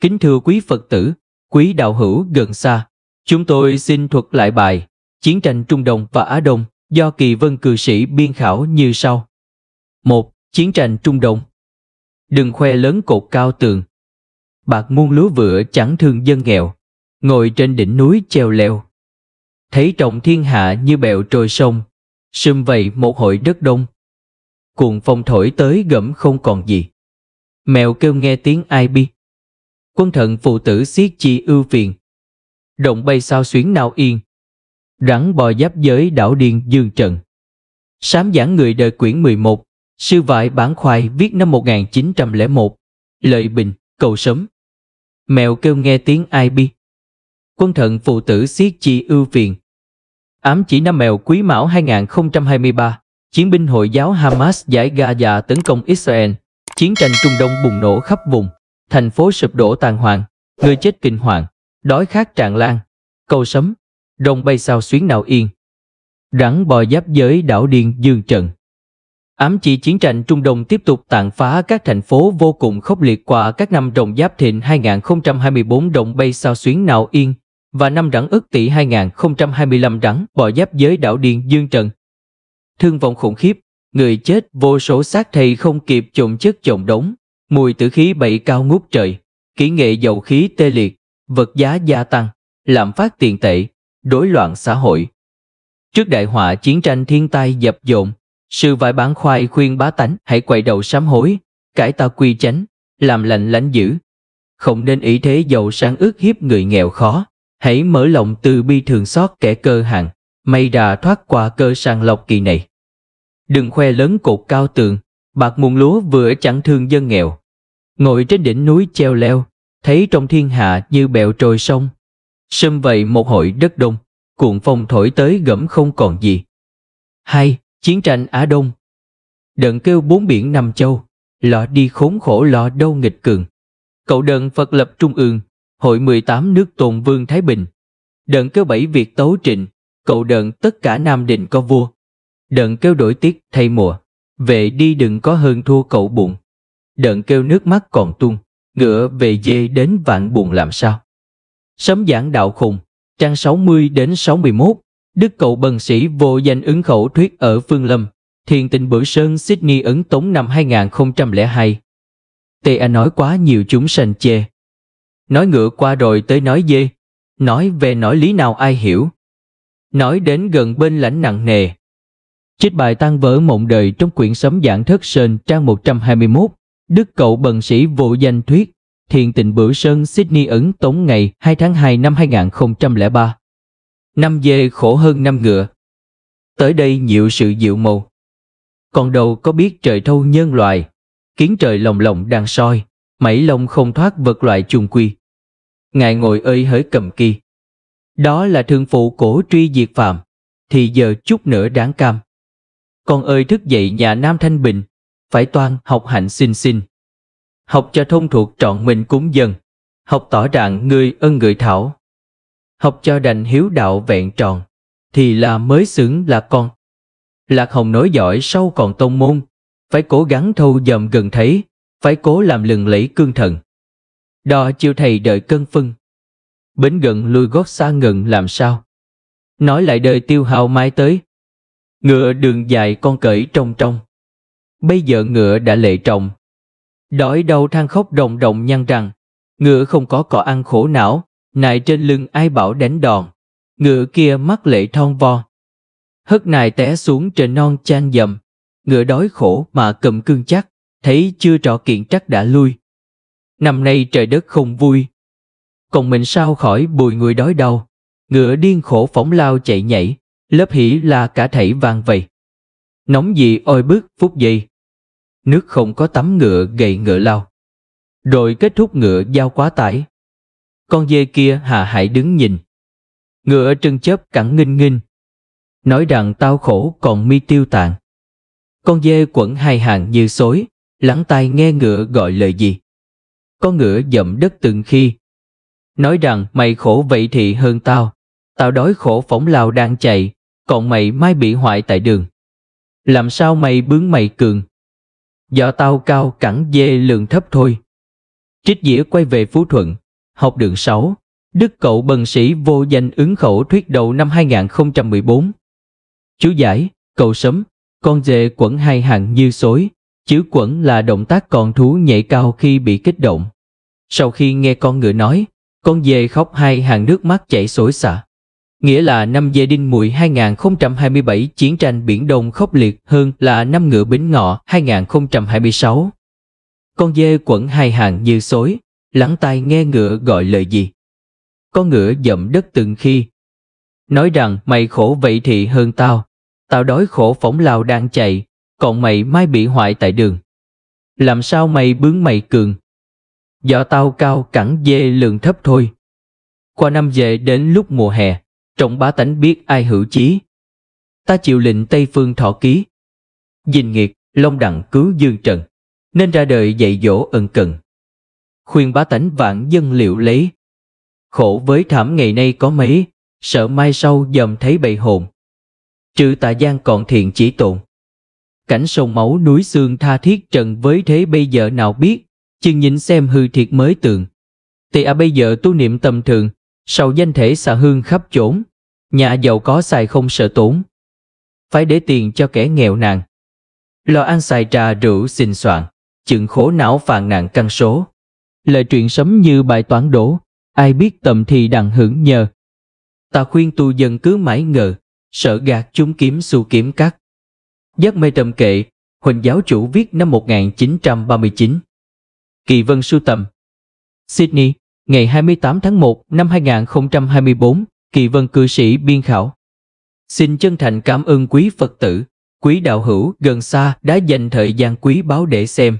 Kính thưa quý Phật tử, quý đạo hữu gần xa, chúng tôi xin thuật lại bài Chiến tranh Trung Đông và Á Đông do Kỳ Vân Cư Sĩ biên khảo như sau. 1. Chiến tranh Trung Đông Đừng khoe lớn cột cao tường Bạc muôn lúa vựa chẳng thương dân nghèo Ngồi trên đỉnh núi treo leo Thấy trọng thiên hạ như bèo trôi sông Sum vầy một hội đất đông Cuồng phong thổi tới gẫm không còn gì Mèo kêu nghe tiếng ai bi quân thần phụ tử siết chi ưu phiền. Động bay sao xuyến nào yên, rắn bò giáp giới đảo điên dương trận. Sám giảng người đời quyển 11, sư vại bản khoai viết năm 1901, lợi bình, cầu sớm. Mèo kêu nghe tiếng ai bi. Quân thần phụ tử siết chi ưu phiền. Ám chỉ năm mèo quý mão 2023, chiến binh hội giáo Hamas giải Gaza tấn công Israel, chiến tranh Trung Đông bùng nổ khắp vùng thành phố sụp đổ tàn hoàng, người chết kinh hoàng, đói khát tràn lan, cầu sấm, rồng bay sao xuyến nào yên. Rắn bò giáp giới đảo điên dương trận. Ám chỉ chiến tranh Trung Đông tiếp tục tàn phá các thành phố vô cùng khốc liệt qua các năm rồng giáp thịnh 2024 rồng bay sao xuyến nào yên và năm rắn ức tỷ 2025 rắn bò giáp giới đảo điên dương trận. Thương vong khủng khiếp, người chết vô số xác thầy không kịp chồng chất chồng đống, mùi tử khí bậy cao ngút trời, kỹ nghệ dầu khí tê liệt, vật giá gia tăng, lạm phát tiền tệ, đối loạn xã hội. Trước đại họa chiến tranh thiên tai dập dồn, sư vải bán khoai khuyên bá tánh hãy quay đầu sám hối, cải ta quy chánh, làm lành lánh dữ. Không nên ý thế giàu sang ước hiếp người nghèo khó, hãy mở lòng từ bi thường xót kẻ cơ hàng, may đà thoát qua cơ sàng lọc kỳ này. Đừng khoe lớn cột cao tường, bạc muôn lúa vừa chẳng thương dân nghèo ngồi trên đỉnh núi treo leo, thấy trong thiên hạ như bèo trôi sông. Sâm vậy một hội đất đông, cuộn phong thổi tới gẫm không còn gì. Hai, chiến tranh Á Đông. Đợn kêu bốn biển năm châu, lọ đi khốn khổ lọ đâu nghịch cường. Cậu đợn Phật lập trung ương, hội 18 nước tôn vương Thái Bình. Đợn kêu bảy việc tấu trịnh, cậu đợn tất cả Nam Định có vua. Đợn kêu đổi tiết thay mùa, vệ đi đừng có hơn thua cậu bụng đợn kêu nước mắt còn tuôn, ngựa về dê đến vạn buồn làm sao. Sấm giảng đạo khùng, trang 60 đến 61, Đức cậu bần sĩ vô danh ứng khẩu thuyết ở Phương Lâm, Thiền tình Bửu Sơn Sydney ấn tống năm 2002. T.A. nói quá nhiều chúng sanh chê. Nói ngựa qua rồi tới nói dê, nói về nói lý nào ai hiểu. Nói đến gần bên lãnh nặng nề. Trích bài tan vỡ mộng đời trong quyển sấm giảng thất sơn trang 121, Đức cậu bần sĩ vô danh thuyết, thiện tình bửu sơn Sydney ẩn tống ngày 2 tháng 2 năm 2003. Năm dê khổ hơn năm ngựa. Tới đây nhiều sự dịu màu. Còn đầu có biết trời thâu nhân loại, kiến trời lồng lộng đang soi, mảy lông không thoát vật loại chung quy. Ngài ngồi ơi hỡi cầm kỳ. Đó là thương phụ cổ truy diệt phạm, thì giờ chút nữa đáng cam. Con ơi thức dậy nhà Nam Thanh Bình, phải toan học hạnh xin xin. Học cho thông thuộc trọn mình cúng dân, học tỏ rằng người ân người thảo. Học cho đành hiếu đạo vẹn tròn, thì là mới xứng là con. Lạc Hồng nói giỏi sau còn tông môn, phải cố gắng thâu dầm gần thấy, phải cố làm lừng lẫy cương thần. Đò chiêu thầy đợi cân phân. Bến gần lùi gót xa ngừng làm sao? Nói lại đời tiêu hào mai tới. Ngựa đường dài con cởi trong trong. Bây giờ ngựa đã lệ trọng. Đói đau than khóc đồng đồng nhăn rằng, ngựa không có cỏ ăn khổ não, nại trên lưng ai bảo đánh đòn. Ngựa kia mắt lệ thon vo. Hất nài té xuống trên non chan dầm. Ngựa đói khổ mà cầm cương chắc, thấy chưa trọ kiện chắc đã lui. Năm nay trời đất không vui. Còn mình sao khỏi bùi người đói đau. Ngựa điên khổ phóng lao chạy nhảy, lớp hỉ là cả thảy vàng vầy. Nóng gì ôi bức phút giây, nước không có tắm ngựa gầy ngựa lao. Rồi kết thúc ngựa giao quá tải. Con dê kia hà hải đứng nhìn. Ngựa trừng chớp cẳng nghinh nghinh. Nói rằng tao khổ còn mi tiêu tàn. Con dê quẩn hai hàng như xối, lắng tai nghe ngựa gọi lời gì. Con ngựa dậm đất từng khi. Nói rằng mày khổ vậy thì hơn tao. Tao đói khổ phóng lao đang chạy, còn mày mai bị hoại tại đường. Làm sao mày bướng mày cường, do tao cao cẳng dê lượng thấp thôi. Trích Dĩa quay về Phú Thuận, học đường 6, Đức Cậu Bần Sĩ vô danh ứng khẩu thuyết đầu năm 2014. Chú giải, cậu sấm, con dê quẩn hai hàng như xối, chữ quẩn là động tác con thú nhảy cao khi bị kích động. Sau khi nghe con ngựa nói, con dê khóc hai hàng nước mắt chảy xối xả nghĩa là năm Dê Đinh Mùi 2027 chiến tranh Biển Đông khốc liệt hơn là năm Ngựa Bính Ngọ 2026. Con dê quẩn hai hàng như xối, lắng tai nghe ngựa gọi lời gì. Con ngựa dậm đất từng khi. Nói rằng mày khổ vậy thì hơn tao, tao đói khổ phóng lao đang chạy, còn mày mai bị hoại tại đường. Làm sao mày bướng mày cường? Do tao cao cẳng dê lường thấp thôi. Qua năm về đến lúc mùa hè, trọng bá tánh biết ai hữu chí. Ta chịu lệnh Tây Phương thọ ký. Dình nghiệt, long đặng cứu dương trần, nên ra đời dạy dỗ ân cần. Khuyên bá tánh vạn dân liệu lấy. Khổ với thảm ngày nay có mấy, sợ mai sau dòm thấy bầy hồn. Trừ tà gian còn thiện chỉ tồn. Cảnh sông máu núi xương tha thiết trần với thế bây giờ nào biết, chừng nhìn xem hư thiệt mới tường. thì à bây giờ tu niệm tầm thường, sau danh thể xà hương khắp chốn, Nhà giàu có xài không sợ tốn. Phải để tiền cho kẻ nghèo nàn, lo ăn xài trà rượu xình soạn, chừng khổ não phàn nạn căn số. Lời truyện sấm như bài toán đổ, ai biết tầm thì đằng hưởng nhờ. Ta khuyên tu dân cứ mãi ngờ, sợ gạt chúng kiếm xu kiếm cắt. Giác mê trầm kệ, Huỳnh giáo chủ viết năm 1939. Kỳ Vân Sưu Tầm Sydney, ngày 28 tháng 1 năm 2024 Kỳ vân cư sĩ biên khảo. Xin chân thành cảm ơn quý Phật tử, quý đạo hữu gần xa đã dành thời gian quý báu để xem.